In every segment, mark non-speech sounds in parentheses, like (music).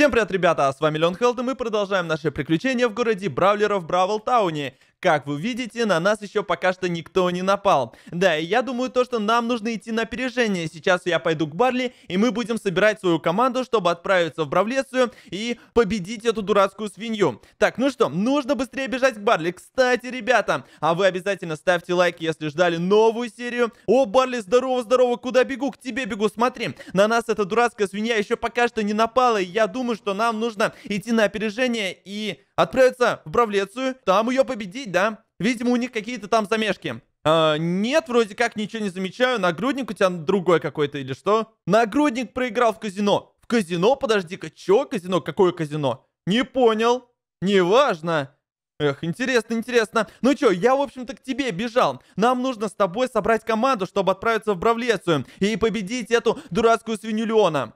Всем привет, ребята, а с вами Леон Хелд, и мы продолжаем наши приключения в городе Бравлера в Бравл Тауне. Как вы видите, на нас еще пока что никто не напал. Да, и я думаю то, что нам нужно идти на опережение. Сейчас я пойду к Барли, и мы будем собирать свою команду, чтобы отправиться в Бравлецию и победить эту дурацкую свинью. Так, ну что, нужно быстрее бежать к Барли. Кстати, ребята, а вы обязательно ставьте лайк, если ждали новую серию. О, Барли, здорово-здорово, куда бегу? К тебе бегу, смотри. На нас эта дурацкая свинья еще пока что не напала, и я думаю, что нам нужно идти на опережение и Отправиться в Бравлецию, там ее победить, да? Видимо, у них какие-то там замешки. А, нет, вроде как ничего не замечаю. Нагрудник у тебя другой какой-то или что? Нагрудник проиграл в казино. В казино? Подожди-ка, чё казино? Какое казино? Не понял. Неважно. Эх, интересно, интересно. Ну чё, я, в общем-то, к тебе бежал. Нам нужно с тобой собрать команду, чтобы отправиться в Бравлецию и победить эту дурацкую свинью Леона.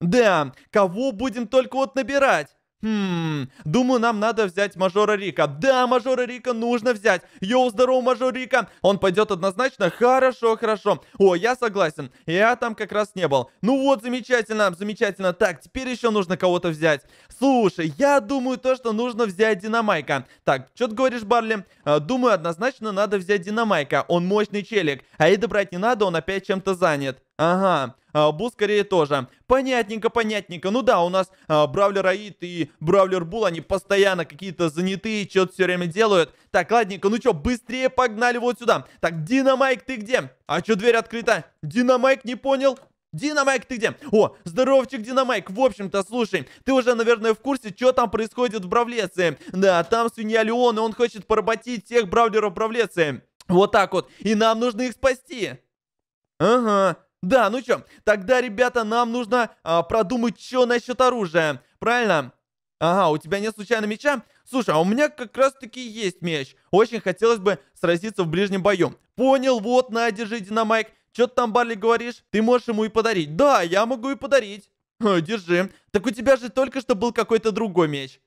Да, кого будем только вот набирать? Хм, думаю, нам надо взять Мажора Рика. Да, Мажора Рика нужно взять. Йоу, здорово, Мажор Рика. Он пойдет однозначно? Хорошо, хорошо. О, я согласен. Я там как раз не был. Ну вот, замечательно, замечательно. Так, теперь еще нужно кого-то взять. Слушай, я думаю то, что нужно взять Динамайка. Так, что ты говоришь, Барли? Э, думаю, однозначно надо взять Динамайка. Он мощный челик. А и добрать не надо, он опять чем-то занят. Ага, а, Бул скорее тоже. Понятненько, понятненько. Ну да, у нас а, Бравлер Аид и Бравлер Бул, они постоянно какие-то занятые, что-то все время делают. Так, ладненько, ну что, быстрее погнали вот сюда. Так, Динамайк, ты где? А что дверь открыта? Динамайк, не понял? Динамайк, ты где? О, здоровчик, Динамайк. В общем-то, слушай, ты уже, наверное, в курсе, что там происходит в Бравлеции. Да, там свинья Леон, и он хочет поработить всех бравлеров Бравлеции. Вот так вот. И нам нужно их спасти. Ага, да, ну чё, тогда, ребята, нам нужно а, продумать, что насчет оружия. Правильно? Ага, у тебя нет случайно меча? Слушай, а у меня как раз-таки есть меч. Очень хотелось бы сразиться в ближнем бою. Понял, вот, на, держи динамайк. Чё ты там, Барли, говоришь? Ты можешь ему и подарить. Да, я могу и подарить. держи. Так у тебя же только что был какой-то другой меч.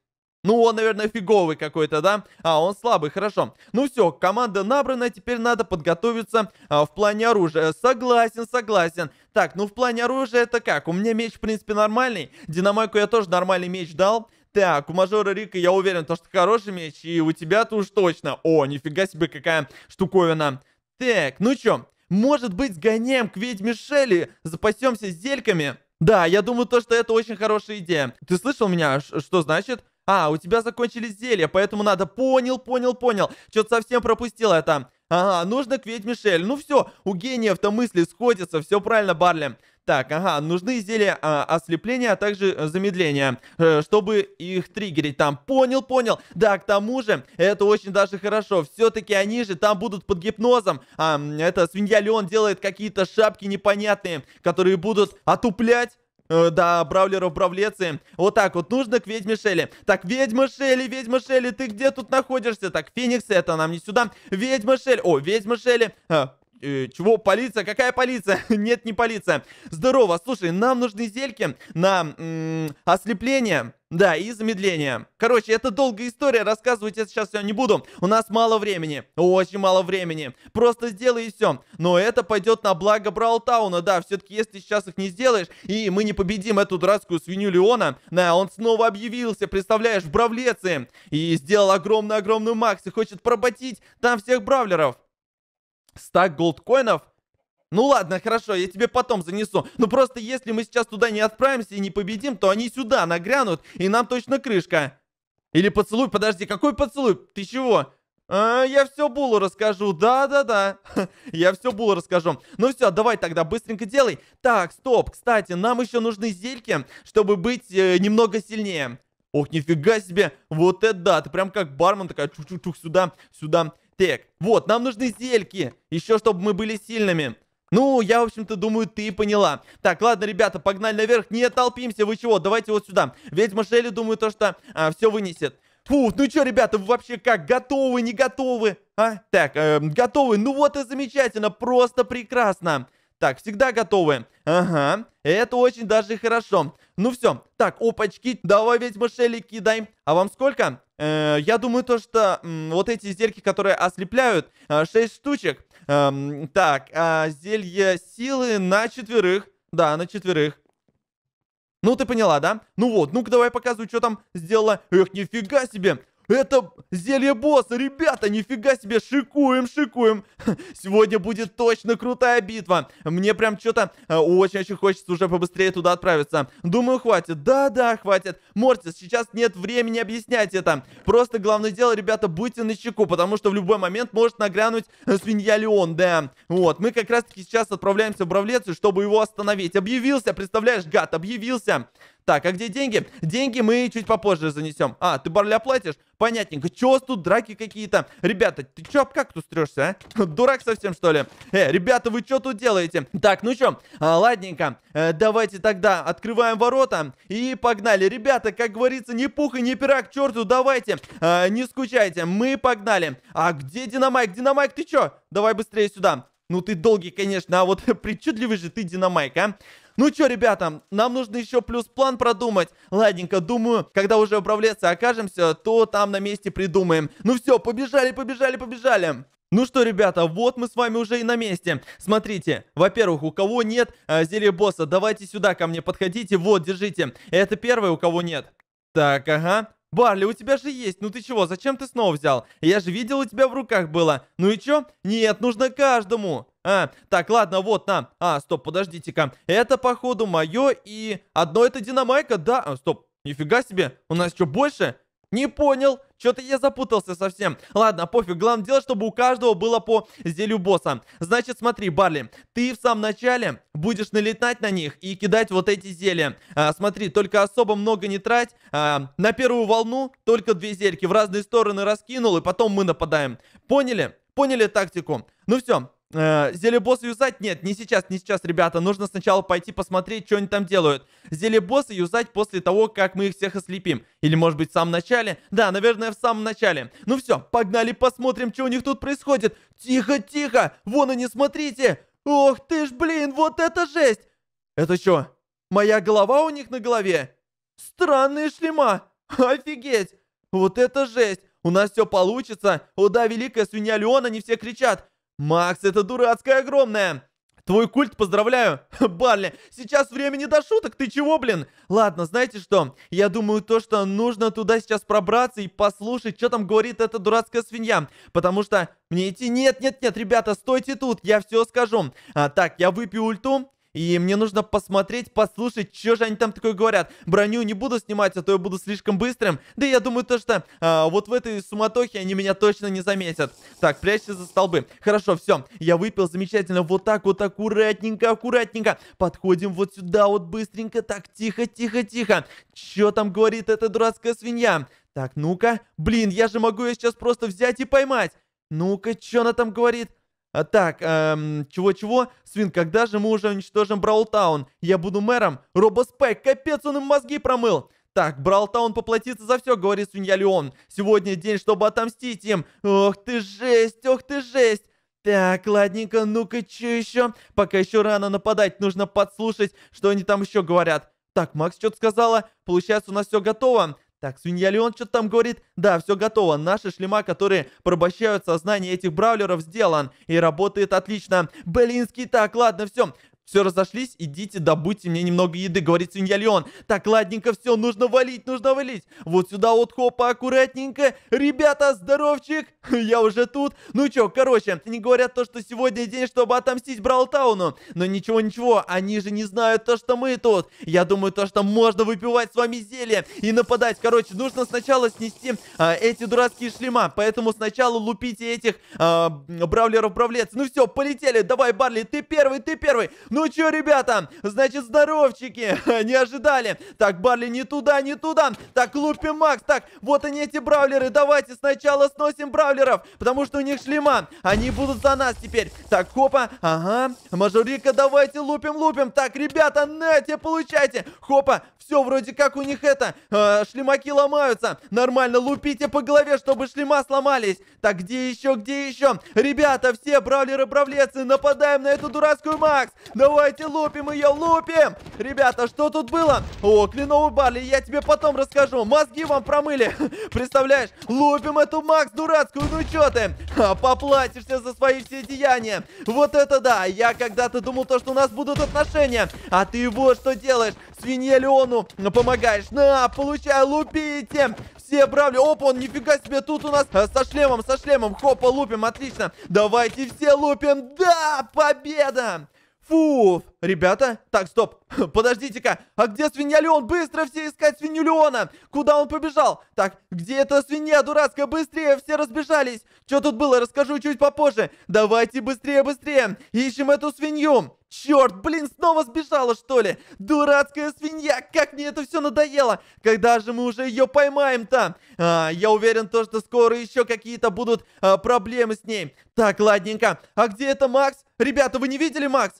Ну, он, наверное, фиговый какой-то, да? А, он слабый, хорошо. Ну все, команда набрана, теперь надо подготовиться а, в плане оружия. Согласен, согласен. Так, ну в плане оружия это как? У меня меч, в принципе, нормальный. Динамайку я тоже нормальный меч дал. Так, у мажора Рика, я уверен, то, что хороший меч, и у тебя-то уж точно. О, нифига себе, какая штуковина. Так, ну чё, может быть, сгоняем к ведьме Шелли, запасемся зельками? Да, я думаю, то, что это очень хорошая идея. Ты слышал меня? Ш что значит? А, у тебя закончились зелья, поэтому надо... Понял, понял, понял. Что-то совсем пропустил это. Ага, нужно к ведьме Шель. Ну все, у гениев-то мысли сходятся. Все правильно, Барли. Так, ага, нужны зелья а, ослепления, а также э, замедления, э, чтобы их триггерить там. Понял, понял. Да, к тому же, это очень даже хорошо. Все-таки они же там будут под гипнозом. А, это свинья Леон делает какие-то шапки непонятные, которые будут отуплять Э, да, бравлеров, бравлецы. Вот так вот нужно к ведьме Шелли. Так, ведьма Шелли, ведьма Шелли, ты где тут находишься? Так, Феникс, это нам не сюда. Ведьма Шелли, о, ведьма Шелли. А, э, чего? Полиция? Какая полиция? (laughs) Нет, не полиция. Здорово, слушай, нам нужны зельки на ослепление. Да, и замедление. Короче, это долгая история, рассказывать я сейчас все не буду. У нас мало времени, очень мало времени. Просто сделай и все. Но это пойдет на благо Браултауна, да. Все-таки если сейчас их не сделаешь, и мы не победим эту дурацкую свинью Леона, да, он снова объявился, представляешь, в Бравлеции. И сделал огромный-огромный макс и хочет проботить там всех бравлеров. Стак голдкоинов? Ну ладно, хорошо, я тебе потом занесу. Но ну просто если мы сейчас туда не отправимся и не победим, то они сюда нагрянут, и нам точно крышка. Или поцелуй, подожди, какой поцелуй? Ты чего? А, я все Булу расскажу, да-да-да. (laughs) Я все Булу расскажу. Ну все, давай тогда, быстренько делай. Так, стоп, кстати, нам еще нужны зельки, чтобы быть э, немного сильнее. Ох, нифига себе, вот это да, ты прям как бармен такая, чух-чух-чух, сюда, сюда. Так, вот, нам нужны зельки, еще чтобы мы были сильными. Ну, я, в общем-то, думаю, ты поняла. Так, ладно, ребята, погнали наверх. Не толпимся, вы чего? Давайте вот сюда. Ведьма Шелли, думаю, то, что а, все вынесет. Фух, ну что, ребята, вы вообще как, готовы, не готовы? А? Так, э, готовы. Ну вот и замечательно, просто прекрасно. Так, всегда готовы. Ага, это очень даже хорошо. Ну все, так, опачки, давай ведьма Шелли кидай. А вам сколько? Э, я думаю то, что э, вот эти зельки, которые ослепляют, э, 6 штучек. Э, так, э, зелье силы на четверых. Да, на четверых. Ну, ты поняла, да? Ну вот, ну-ка давай показывай, что там сделала. Эх, нифига себе. Это зелье босса, ребята, нифига себе, шикуем, шикуем. (laughs) Сегодня будет точно крутая битва. Мне прям что-то э, очень-очень хочется уже побыстрее туда отправиться. Думаю, хватит. Да-да, хватит. Мортис, сейчас нет времени объяснять это. Просто главное дело, ребята, будьте на чеку, потому что в любой момент может нагрянуть э, свинья Леон, да. Вот, мы как раз-таки сейчас отправляемся в Бравлецию, чтобы его остановить. Объявился, представляешь, гад, объявился. Так, а где деньги? Деньги мы чуть попозже занесем. А, ты барля платишь? Понятненько. Че у тут драки какие-то? Ребята, ты че, как тут стрешься, а? (laughs) Дурак совсем, что ли? Э, ребята, вы чё тут делаете? Так, ну чё, а, ладненько. Э, давайте тогда открываем ворота и погнали. Ребята, как говорится, ни пух и ни пера к черту, давайте. Э, не скучайте, мы погнали. А где Динамайк? Динамайк, ты чё? Давай быстрее сюда. Ну ты долгий, конечно, а вот (laughs) причудливый же ты, Динамайк, а? Ну чё, ребята, нам нужно еще плюс план продумать. Ладненько, думаю, когда уже в Бравлеце окажемся, то там на месте придумаем. Ну все, побежали, побежали, побежали. Ну что, ребята, вот мы с вами уже и на месте. Смотрите, во-первых, у кого нет э, зелья босса, давайте сюда ко мне подходите. Вот, держите. Это первое, у кого нет. Так, ага. Барли, у тебя же есть. Ну ты чего, зачем ты снова взял? Я же видел, у тебя в руках было. Ну и чё? Нет, нужно каждому. А, так, ладно, вот, на. А, стоп, подождите-ка. Это, походу, мое и... Одно это динамайка, да? А, стоп, нифига себе. У нас что, больше? Не понял. Что-то я запутался совсем. Ладно, пофиг. Главное дело, чтобы у каждого было по зелью босса. Значит, смотри, Барли, ты в самом начале будешь налетать на них и кидать вот эти зелья. А, смотри, только особо много не трать. А, на первую волну только две зельки в разные стороны раскинул, и потом мы нападаем. Поняли? Поняли тактику? Ну все, Э, зелебосс юзать? Нет, не сейчас, не сейчас, ребята. Нужно сначала пойти посмотреть, что они там делают. Зелебоссы юзать после того, как мы их всех ослепим. Или, может быть, в самом начале? Да, наверное, в самом начале. Ну все, погнали посмотрим, что у них тут происходит. Тихо, тихо! Вон они, смотрите! Ох ты ж, блин, вот это жесть! Это что, моя голова у них на голове? Странные шлема! Офигеть! Вот это жесть! У нас все получится! О да, великая свинья Леона, они все кричат! «Макс, это дурацкая огромная!» Твой культ, поздравляю! (laughs) Барли, сейчас времени до шуток, ты чего, блин? Ладно, знаете что? Я думаю то, что нужно туда сейчас пробраться и послушать, что там говорит эта дурацкая свинья. Потому что мне идти... Нет, нет, нет, ребята, стойте тут, я все скажу. А, так, я выпью ульту, и мне нужно посмотреть, послушать, что же они там такое говорят. Броню не буду снимать, а то я буду слишком быстрым. Да я думаю то, что а, вот в этой суматохе они меня точно не заметят. Так, прячься за столбы. Хорошо, все. Я выпил замечательно. Вот так вот, аккуратненько, аккуратненько. Подходим вот сюда вот быстренько. Так, тихо, тихо, тихо. Что там говорит эта дурацкая свинья? Так, ну-ка. Блин, я же могу ее сейчас просто взять и поймать. Ну-ка, что она там говорит? А, так, эм, чего-чего? Свин, когда же мы уже уничтожим Браултаун? Я буду мэром? Робоспэк, капец, он им мозги промыл! Так, Браултаун поплатится за все, говорит свинья Леон. Сегодня день, чтобы отомстить им. Ох ты жесть, ох ты жесть. Так, ладненько, ну-ка, че еще? Пока еще рано нападать, нужно подслушать, что они там еще говорят. Так, Макс что-то сказала. Получается, у нас все готово. Так, свинья Леон что-то там говорит. Да, все готово. Наши шлема, которые порабощают сознание этих Бравлеров, сделан. И работает отлично. Блинский, так, ладно, все. Все, разошлись, идите, добудьте мне немного еды, говорит свинья Леон. Так, ладненько, все, нужно валить, нужно валить. Вот сюда вот, хопа, аккуратненько. Ребята, здоровчик, (laughs) я уже тут. Ну чё, короче, они говорят то, что сегодня день, чтобы отомстить Бралтауну. Но ничего-ничего, они же не знают то, что мы тут. Я думаю, то, что можно выпивать с вами зелье и нападать. Короче, нужно сначала снести а, эти дурацкие шлема, поэтому сначала лупите этих а, бравлеров-бравлец. Ну все, полетели, давай, Барли, ты первый, ты первый. Ну, ну чё, ребята, значит, здоровчики, (laughs) не ожидали. Так, Барли не туда, не туда. Так, лупим Макс, так, вот они эти бравлеры, давайте сначала сносим бравлеров, потому что у них шлема. Они будут за нас теперь. Так, хопа, ага, мажорика, давайте лупим, лупим. Так, ребята, на получайте. Хопа, все, вроде как у них это, э, шлемаки ломаются. Нормально, лупите по голове, чтобы шлема сломались. Так, где еще, где еще? Ребята, все бравлеры-бравлецы, нападаем на эту дурацкую Макс. Давай Давайте лупим ее, лупим! Ребята, что тут было? О, кленовый барли, я тебе потом расскажу. Мозги вам промыли. (laughs) Представляешь, лупим эту Макс дурацкую, ну чё ты? А поплатишься за свои все деяния. Вот это да, я когда-то думал то, что у нас будут отношения. А ты вот что делаешь, свинье Леону помогаешь. На, получай, лупите! Все правли. Опа, он нифига себе тут у нас э, со шлемом, со шлемом. Хопа, лупим, отлично. Давайте все лупим. Да, победа! Фу, ребята, так, стоп, (laughs) подождите-ка, а где свинья Леон? Быстро все искать свинью Леона! Куда он побежал? Так, где эта свинья дурацкая? Быстрее, все разбежались! Что тут было, расскажу чуть попозже! Давайте быстрее, быстрее, ищем эту свинью! Черт, блин, снова сбежала, что ли? Дурацкая свинья, как мне это все надоело! Когда же мы уже ее поймаем-то? А, я уверен, то, что скоро еще какие-то будут а, проблемы с ней. Так, ладненько, а где это Макс? Ребята, вы не видели Макс?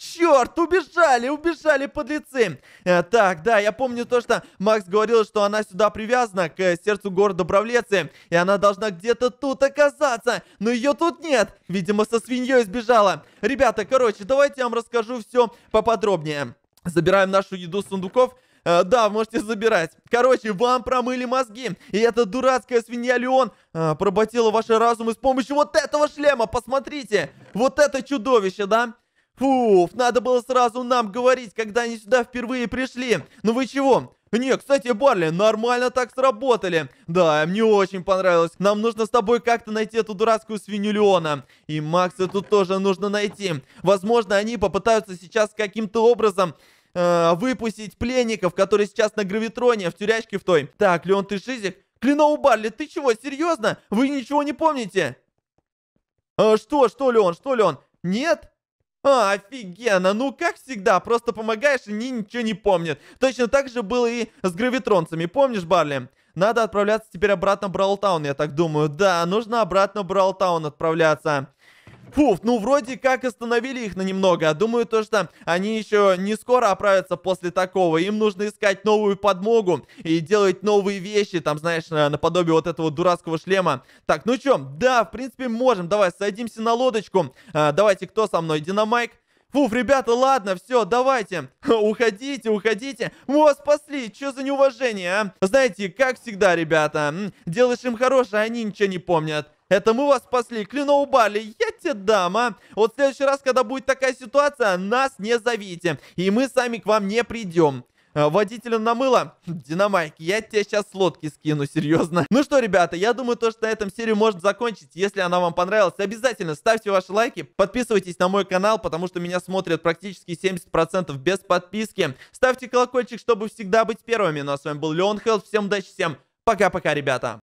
Черт, убежали, убежали подлецы. Э, так, да, я помню то, что Макс говорил, что она сюда привязана, к э, сердцу города Бравлецы. И она должна где-то тут оказаться. Но ее тут нет. Видимо, со свиньей сбежала. Ребята, короче, давайте я вам расскажу все поподробнее. Забираем нашу еду с сундуков. Э, да, можете забирать. Короче, вам промыли мозги. И эта дурацкая свинья Леон э, проботила ваши разумы с помощью вот этого шлема. Посмотрите. Вот это чудовище, да? Фуф, надо было сразу нам говорить, когда они сюда впервые пришли. Ну вы чего? Не, кстати, Барли, нормально так сработали. Да, мне очень понравилось. Нам нужно с тобой как-то найти эту дурацкую свинью Леона. И Макса тут тоже нужно найти. Возможно, они попытаются сейчас каким-то образом э, выпустить пленников, которые сейчас на гравитроне, в тюрячке в той. Так, Леон, ты шизик? Кляноу Барли, ты чего, серьезно? Вы ничего не помните? А, что, что, Леон, что, Леон? Нет? А, офигенно, ну как всегда, просто помогаешь, и они ничего не помнят. Точно так же было и с гравитронцами, помнишь, Барли? Надо отправляться теперь обратно в Браултаун, я так думаю. Да, нужно обратно в Браултаун отправляться. Фуф, ну вроде как остановили их на немного. А думаю, то, что они еще не скоро оправятся после такого. Им нужно искать новую подмогу и делать новые вещи, там, знаешь, э, наподобие вот этого дурацкого шлема. Так, ну чё, да, в принципе, можем. Давай, садимся на лодочку. А, давайте, кто со мной? Динамайк? Фуф, ребята, ладно, все, давайте. Уходите, уходите. Мы вас спасли, что за неуважение, а? Знаете, как всегда, ребята, делаешь им хорошее, а они ничего не помнят. Это мы вас спасли. Кленоу Барли, я тебе дам, а. Вот в следующий раз, когда будет такая ситуация, нас не зовите. И мы сами к вам не придем. Э, Водителя намыло? (laughs) Динамайк, я тебя сейчас с лодки скину, серьезно. Ну что, ребята, я думаю, то, что на этом серию может закончить. Если она вам понравилась, обязательно ставьте ваши лайки, подписывайтесь на мой канал, потому что меня смотрят практически 70% без подписки. Ставьте колокольчик, чтобы всегда быть первыми. Ну а с вами был Леон Хелл, всем удачи, всем пока-пока, ребята.